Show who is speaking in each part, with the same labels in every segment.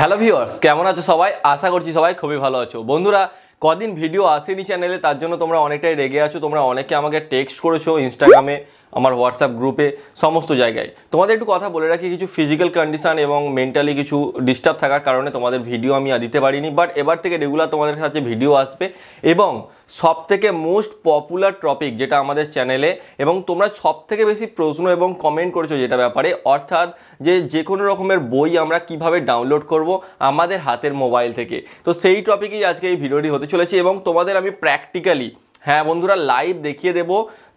Speaker 1: hello viewers কেমন আছো সবাই আশা করছি সবাই খুবই ভালো আছো বন্ধুরা কদিন ভিডিও আসেনি চ্যানেলে তার জন্য তোমরা অনেকটাই রেগে আছো তোমরা অনেকে আমাকে টেক্সট করেছো ইনস্টাগ্রামে আমার হোয়াটসঅ্যাপ গ্রুপে সমস্ত জায়গায় তোমাদের একটু কথা বলে রাখি কিছু ফিজিক্যাল কন্ডিশান এবং মেন্টালি কিছু ডিস্টার্ব থাকার কারণে তোমাদের ভিডিও আমি দিতে পারিনি বাট এবার থেকে রেগুলার তোমাদের সাথে ভিডিও আসবে এবং সব থেকে মোস্ট পপুলার টপিক যেটা আমাদের চ্যানেলে এবং তোমরা সব থেকে বেশি প্রশ্ন এবং কমেন্ট করেছো যেটা ব্যাপারে অর্থাৎ যে যে কোনো রকমের বই আমরা কিভাবে ডাউনলোড করব আমাদের হাতের মোবাইল থেকে তো সেই টপিকেই আজকে এই ভিডিওটি হতে চলেছে এবং তোমাদের আমি প্র্যাকটিক্যালি হ্যাঁ বন্ধুরা লাইভ দেখিয়ে দেব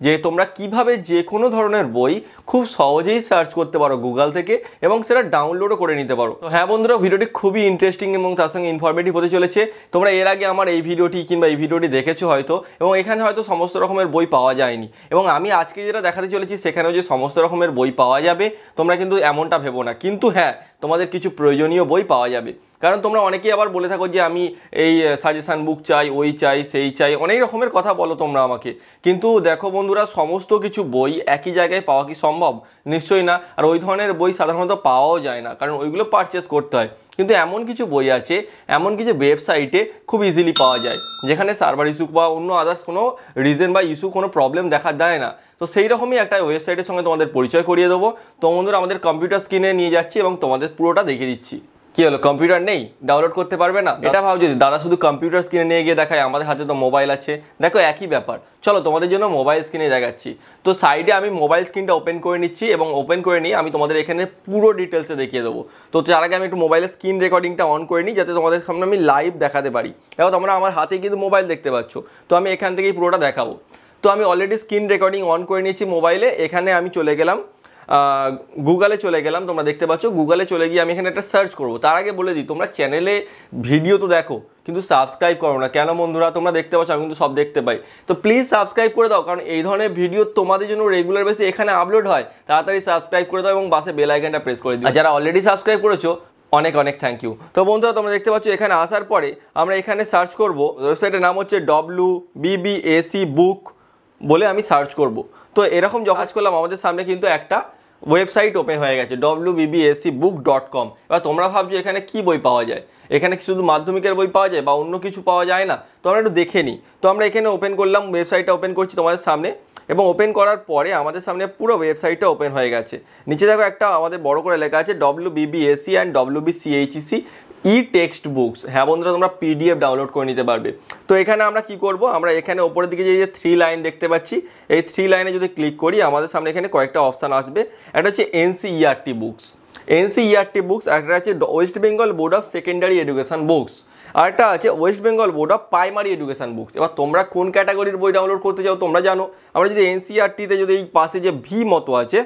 Speaker 1: যে তোমরা কিভাবে যে কোনো ধরনের বই খুব সহজেই সার্চ করতে পারো গুগল থেকে এবং সেটা ডাউনলোডও করে নিতে পারো তো হ্যাঁ বন্ধুরা ভিডিওটি খুবই ইন্টারেস্টিং এবং তার সঙ্গে ইনফরমেটিভ হতে চলেছে তোমরা এর আগে আমার এই ভিডিওটি কিংবা এই ভিডিওটি দেখেছো হয়তো এবং এখানে হয়তো সমস্ত রকমের বই পাওয়া যায়নি এবং আমি আজকে যেটা দেখাতে চলেছি সেখানেও যে সমস্ত রকমের বই পাওয়া যাবে তোমরা কিন্তু এমনটা ভেবো না কিন্তু হ্যাঁ তোমাদের কিছু প্রয়োজনীয় বই পাওয়া যাবে কারণ তোমরা অনেকেই আবার বলে থাকো যে আমি এই সাজেশান বুক চাই ওই চাই সেই চাই অনেক রকমের কথা বলো তোমরা আমাকে কিন্তু দেখো বন্ধুরা সমস্ত কিছু বই একই জায়গায় পাওয়া কি সম্ভব নিশ্চয়ই না আর ওই ধরনের বই সাধারণত পাওয়াও যায় না কারণ ওইগুলো পারচেস করতে হয় কিন্তু এমন কিছু বই আছে এমন কিছু ওয়েবসাইটে খুব ইজিলি পাওয়া যায় যেখানে সার্ভার ইস্যু বা অন্য আদার্স কোনো রিজন বা ইস্যু কোনো প্রবলেম দেখা দেয় না তো সেই রকমই একটা ওয়েবসাইটের সঙ্গে তোমাদের পরিচয় করিয়ে দেবো তো বন্ধুরা আমাদের কম্পিউটার স্ক্রিনে নিয়ে যাচ্ছি এবং তোমাদের পুরোটা দেখে দিচ্ছি কি হলো কম্পিউটার নেই ডাউনলোড করতে পারবে না এটা ভাব যদি দাদা শুধু কম্পিউটার স্ক্রিনে নিয়ে গিয়ে দেখায় আমাদের হাতে তো মোবাইল আছে দেখো একই ব্যাপার চলো তোমাদের জন্য মোবাইল স্ক্রিনে দেখাচ্ছি তো সাইডে আমি মোবাইল স্ক্রিনটা ওপেন করে নিচ্ছি এবং ওপেন করে নিয়ে আমি তোমাদের এখানে পুরো ডিটেলসে দেখিয়ে দেবো তো তার আগে আমি একটু মোবাইলের স্ক্রিন রেকর্ডিংটা অন করে নিই যাতে তোমাদের সামনে আমি লাইভ দেখাতে পারি দেখো তোমরা আমার হাতে কিন্তু মোবাইল দেখতে পাচ্ছ তো আমি এখান থেকেই পুরোটা দেখাবো তো আমি অলরেডি স্ক্রিন রেকর্ডিং অন করে নিয়েছি মোবাইলে এখানে আমি চলে গেলাম গুগলে চলে গেলাম তোমরা দেখতে পাচ্ছ গুগলে চলে গিয়ে আমি এখানে একটা সার্চ করবো তার আগে বলে দিই তোমরা চ্যানেলে ভিডিও তো দেখো কিন্তু সাবস্ক্রাইব করো না কেন বন্ধুরা তোমরা দেখতে পাচ্ছ আমি কিন্তু সব দেখতে পাই তো প্লিজ সাবস্ক্রাইব করে দাও কারণ এই ধরনের ভিডিও তোমাদের জন্য রেগুলার বেসে এখানে আপলোড হয় তাড়াতাড়ি সাবস্ক্রাইব করে দাও এবং বাসে বেল আইকনটা প্রেস করে দিই যারা অলরেডি সাবস্ক্রাইব করেছো অনেক অনেক থ্যাংক ইউ তো বন্ধুরা তোমরা দেখতে পাচ্ছ এখানে আসার পরে আমরা এখানে সার্চ করব ওয়েবসাইটের নাম হচ্ছে ডব্লু বিবিএসি বুক বলে আমি সার্চ করব তো এরকম যখন করলাম আমাদের সামনে কিন্তু একটা ওয়েবসাইট ওপেন হয়ে গেছে ডব্লিউ বিবিএসি বুক ডট কম এবার তোমরা ভাবছো এখানে কি বই পাওয়া যায় এখানে শুধু মাধ্যমিকের বই পাওয়া যায় বা অন্য কিছু পাওয়া যায় না তো আমরা একটু দেখে নিই তো আমরা এখানে ওপেন করলাম ওয়েবসাইটটা ওপেন করছি তোমাদের সামনে এবং ওপেন করার পরে আমাদের সামনে পুরো ওয়েবসাইটটা ওপেন হয়ে গেছে নিচে দেখো একটা আমাদের বড় করে লেখা আছে W BBSE and W BCHSE e text books হ্যাঁ বন্ধুরা তোমরা পিডিএফ ডাউনলোড করে নিতে পারবে তো এখানে আমরা কি করব আমরা এখানে ওপরের দিকে যে যে থ্রি লাইন দেখতে পাচ্ছি এই থ্রি লাইনে যদি ক্লিক করি আমাদের সামনে এখানে কয়েকটা অপশান আসবে একটা হচ্ছে এনসিইআরটি বুকস এনসিইআরটি বুকস একটা আছে West Bengal board of secondary education books আরেকটা আছে West Bengal board of primary education books এবার তোমরা কোন ক্যাটাগরির বই ডাউনলোড করতে চাও তোমরা জানো আমরা যদি এনসিইআরটিতে e যদি এই পাশে যে ভি মতো আছে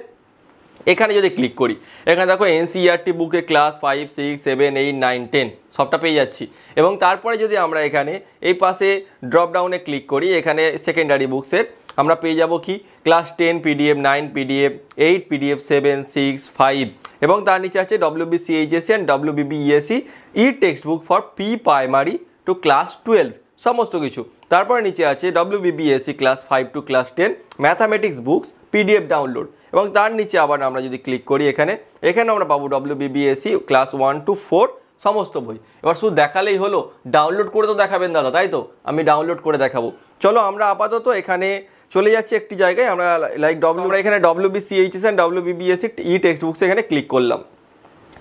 Speaker 1: এখানে যদি ক্লিক করি এখানে দেখো এনসিইআরটি বুকে class five six seven eight nine ten সবটা পেয়ে যাচ্ছি এবং তারপরে যদি আমরা এখানে এই পাশে ড্রপডাউনে ক্লিক করি এখানে সেকেন্ডারি বুকসের আমরা পেয়ে যাব কি class ten PDF nine PDF eight PDF seven six five এবং তার নিচে আছে WBCHSE and WBBSE e text book for P primary to class twelve সমস্ত কিছু তারপরে নিচে আছে W BBSE class five to class ten mathematics books PDF download এবং তার নিচে আবার আমরা যদি ক্লিক করি এখানে এখানে আমরা পাবো W BBSE class one two four সমস্ত বই এবার শুধু দেখালেই হলো ডাউনলোড করে তো দেখাবেন দাদা তাই তো আমি ডাউনলোড করে দেখাবো চলো আমরা আপাতত এখানে চলে যাচ্ছি একটি জায়গায় আমরা লাইক ডব্লিউ এখানে W BCHS and W BBSE e text books এখানে ক্লিক করলাম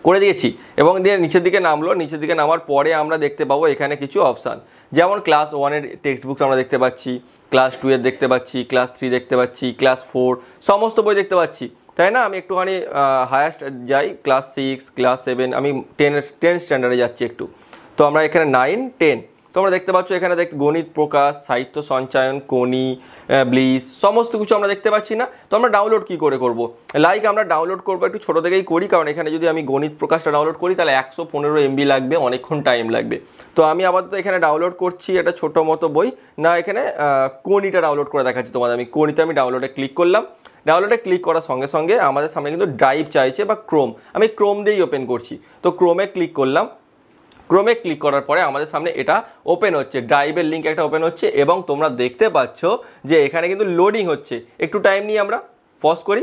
Speaker 1: করে দিয়েছি এবং দিয়ে নিচের দিকে নামলো নিচের দিকে নামার পরে আমরা দেখতে পাবো এখানে কিছু অপশান যেমন ক্লাস ওয়ানের টেক্সট বুকস আমরা দেখতে পাচ্ছি ক্লাস টু এর দেখতে পাচ্ছি ক্লাস থ্রি দেখতে পাচ্ছি ক্লাস ফোর সমস্ত বই দেখতে পাচ্ছি তাই না আমি একটুখানি হায়েস্ট যাই ক্লাস সিক্স ক্লাস সেভেন আমি টেনের টেন স্ট্যান্ডার্ডে যাচ্ছি একটু তো আমরা এখানে নাইন টেন তোমরা দেখতে পাচ্ছ এখানে দেখ গণিত প্রকাশ সাহিত্য সঞ্চয়ন কোনি ব্লিস সমস্ত কিছু আমরা দেখতে পাচ্ছি না তো আমরা ডাউনলোড কি করে করব লাইক আমরা ডাউনলোড করবো একটু ছোটো থেকেই করি কারণ এখানে যদি আমি গণিত প্রকাশটা ডাউনলোড করি তাহলে একশো পনেরো এমবি লাগবে অনেকক্ষণ টাইম লাগবে তো আমি আপাতত এখানে ডাউনলোড করছি এটা ছোটো মতো বই না এখানে কোনিটা ডাউনলোড করে দেখাচ্ছি তোমাদের আমি কোনিতে আমি ডাউনলোডে ক্লিক করলাম ডাউনলোডে ক্লিক করার সঙ্গে সঙ্গে আমাদের সামনে কিন্তু ড্রাইভ চাইছে বা ক্রোম আমি ক্রোম দিয়েই ওপেন করছি তো ক্রোমে ক্লিক করলাম ক্রমে ক্লিক করার পরে আমাদের সামনে এটা ওপেন হচ্ছে ড্রাইভের লিঙ্ক একটা ওপেন হচ্ছে এবং তোমরা দেখতে পাচ্ছ যে এখানে কিন্তু লোডিং হচ্ছে একটু টাইম নিয়ে আমরা পজ করি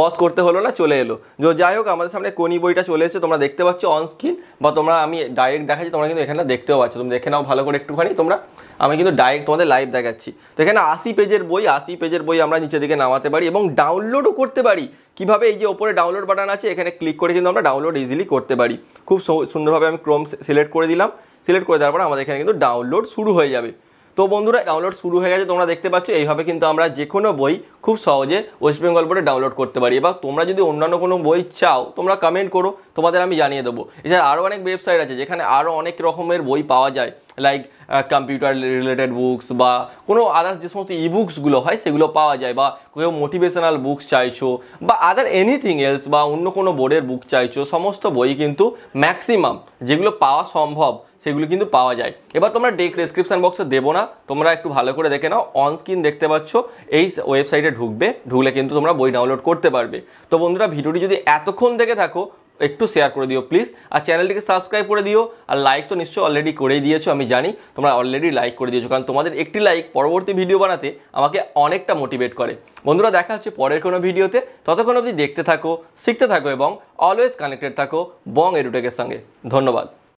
Speaker 1: পজ করতে হলো না চলে এলো যাই হোক আমাদের সামনে কোনি বইটা চলে এসেছে তোমরা দেখতে পাচ্ছ অন স্ক্রিন বা তোমরা আমি ডাইরেক্ট দেখাচ্ছি তোমরা কিন্তু এখানে দেখতেও পাচ্ছ তুমি দেখে নাও ভালো করে একটুখানি তোমরা আমি কিন্তু ডাইরেক্ট তোমাদের লাইভ দেখাচ্ছি তো এখানে আশি পেজের বই আশি পেজের বই আমরা নিচে দিকে নামাতে পারি এবং ডাউনলোডও করতে পারি কিভাবে এই যে ওপরে ডাউনলোড বাটন আছে এখানে ক্লিক করে কিন্তু আমরা ডাউনলোড ইজিলি করতে পারি খুব সুন্দরভাবে আমি ক্রোম সিলেক্ট করে দিলাম সিলেক্ট করে দেওয়ার পর আমাদের এখানে কিন্তু ডাউনলোড শুরু হয়ে যাবে তো বন্ধুরা ডাউনলোড শুরু হয়ে গেছে তোমরা দেখতে পাচ্ছ এইভাবে কিন্তু আমরা যে কোনো বই খুব সহজে ওয়েস্ট বেঙ্গল বোর্ডে ডাউনলোড করতে পারি এবং তোমরা যদি অন্যান্য কোনো বই চাও তোমরা কমেন্ট করো তোমাদের আমি জানিয়ে দেবো এছাড়া আরও অনেক ওয়েবসাইট আছে যেখানে আরও অনেক রকমের বই পাওয়া যায় লাইক কম্পিউটার রিলেটেড বুকস বা কোনো আদার্স যে সমস্ত ইবুকসগুলো হয় সেগুলো পাওয়া যায় বা কেউ মোটিভেশনাল বুকস চাইছো বা আদার এনিথিং এলস বা অন্য কোনো বোর্ডের বুক চাইছো সমস্ত বই কিন্তু ম্যাক্সিমাম যেগুলো পাওয়া সম্ভব সেগুলি কিন্তু পাওয়া যায় এবার তোমরা ডেক ডেসক্রিপশান বক্সে দেবো না তোমরা একটু ভালো করে দেখে নাও অন স্ক্রিন দেখতে পাচ্ছ এই ওয়েবসাইটে ঢুকবে ঢুকলে কিন্তু তোমরা বই ডাউনলোড করতে পারবে তো বন্ধুরা ভিডিওটি যদি এতক্ষণ দেখে থাকো একটু শেয়ার করে দিও প্লিজ আর চ্যানেলটিকে সাবস্ক্রাইব করে দিও আর লাইক তো নিশ্চয়ই অলরেডি করেই দিয়েছো আমি জানি তোমরা অলরেডি লাইক করে দিয়েছো কারণ তোমাদের একটি লাইক পরবর্তী ভিডিও বানাতে আমাকে অনেকটা মোটিভেট করে বন্ধুরা দেখা হচ্ছে পরের কোনো ভিডিওতে ততক্ষণ অবধি দেখতে থাকো শিখতে থাকো এবং অলওয়েজ কানেক্টেড থাকো বং এডুটেকের সঙ্গে ধন্যবাদ